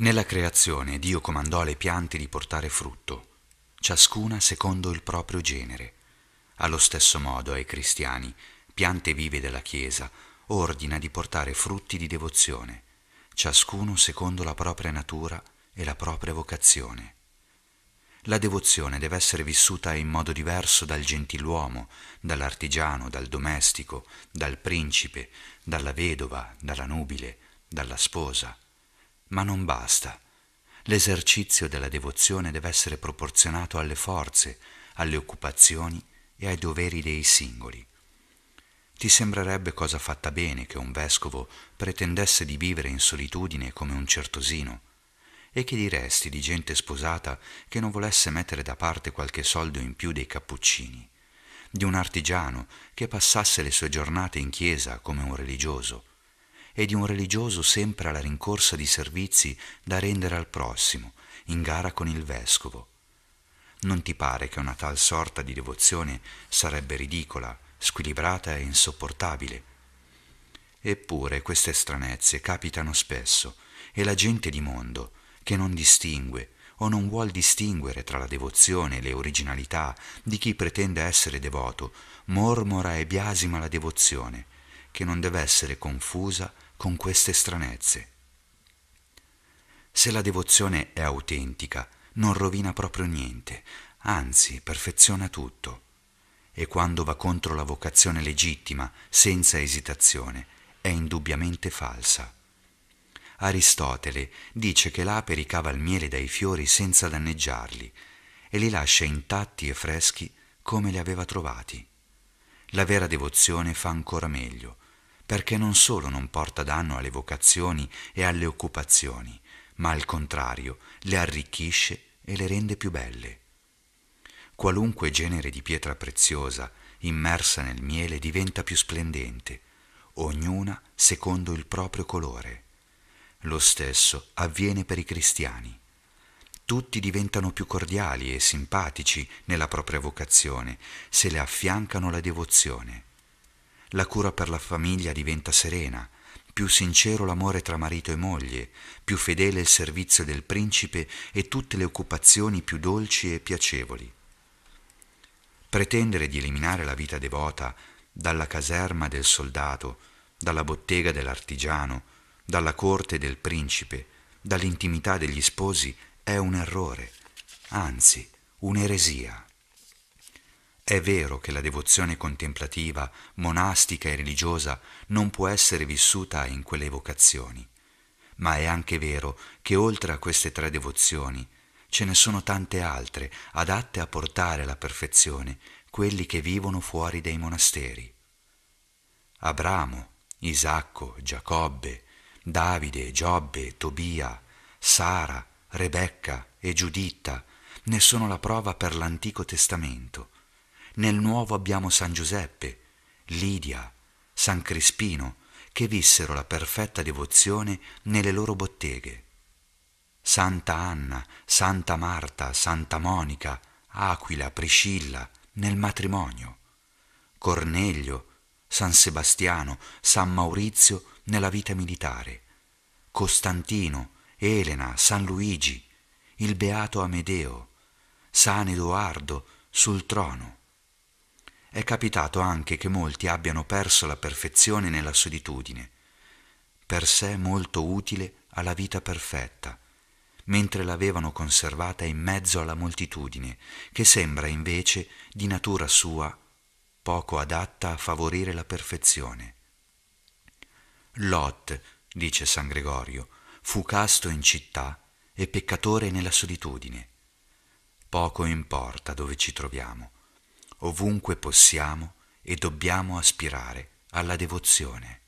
Nella creazione Dio comandò alle piante di portare frutto, ciascuna secondo il proprio genere. Allo stesso modo ai cristiani, piante vive della Chiesa, ordina di portare frutti di devozione, ciascuno secondo la propria natura e la propria vocazione. La devozione deve essere vissuta in modo diverso dal gentiluomo, dall'artigiano, dal domestico, dal principe, dalla vedova, dalla nubile, dalla sposa ma non basta. L'esercizio della devozione deve essere proporzionato alle forze, alle occupazioni e ai doveri dei singoli. Ti sembrerebbe cosa fatta bene che un vescovo pretendesse di vivere in solitudine come un certosino. E che diresti di gente sposata che non volesse mettere da parte qualche soldo in più dei cappuccini? Di un artigiano che passasse le sue giornate in chiesa come un religioso? e di un religioso sempre alla rincorsa di servizi da rendere al prossimo, in gara con il vescovo. Non ti pare che una tal sorta di devozione sarebbe ridicola, squilibrata e insopportabile? Eppure queste stranezze capitano spesso e la gente di mondo, che non distingue o non vuol distinguere tra la devozione e le originalità di chi pretende essere devoto, mormora e biasima la devozione, che non deve essere confusa con queste stranezze. Se la devozione è autentica, non rovina proprio niente, anzi perfeziona tutto. E quando va contro la vocazione legittima, senza esitazione, è indubbiamente falsa. Aristotele dice che l'ape ricava il miele dai fiori senza danneggiarli e li lascia intatti e freschi come li aveva trovati la vera devozione fa ancora meglio, perché non solo non porta danno alle vocazioni e alle occupazioni, ma al contrario le arricchisce e le rende più belle. Qualunque genere di pietra preziosa immersa nel miele diventa più splendente, ognuna secondo il proprio colore. Lo stesso avviene per i cristiani. Tutti diventano più cordiali e simpatici nella propria vocazione se le affiancano la devozione. La cura per la famiglia diventa serena, più sincero l'amore tra marito e moglie, più fedele il servizio del principe e tutte le occupazioni più dolci e piacevoli. Pretendere di eliminare la vita devota dalla caserma del soldato, dalla bottega dell'artigiano, dalla corte del principe, dall'intimità degli sposi è un errore, anzi un'eresia. È vero che la devozione contemplativa, monastica e religiosa non può essere vissuta in quelle evocazioni, ma è anche vero che oltre a queste tre devozioni ce ne sono tante altre adatte a portare alla perfezione quelli che vivono fuori dei monasteri. Abramo, Isacco, Giacobbe, Davide, Giobbe, Tobia, Sara, Rebecca e Giuditta ne sono la prova per l'Antico Testamento. Nel Nuovo abbiamo San Giuseppe, Lidia, San Crispino, che vissero la perfetta devozione nelle loro botteghe. Santa Anna, Santa Marta, Santa Monica, Aquila, Priscilla, nel matrimonio. Cornelio, San Sebastiano, San Maurizio nella vita militare. Costantino, Elena, San Luigi, il beato Amedeo, San Edoardo sul trono. È capitato anche che molti abbiano perso la perfezione nella solitudine, per sé molto utile alla vita perfetta, mentre l'avevano conservata in mezzo alla moltitudine, che sembra invece di natura sua poco adatta a favorire la perfezione. Lot, dice San Gregorio, fu casto in città e peccatore nella solitudine. Poco importa dove ci troviamo, ovunque possiamo e dobbiamo aspirare alla devozione.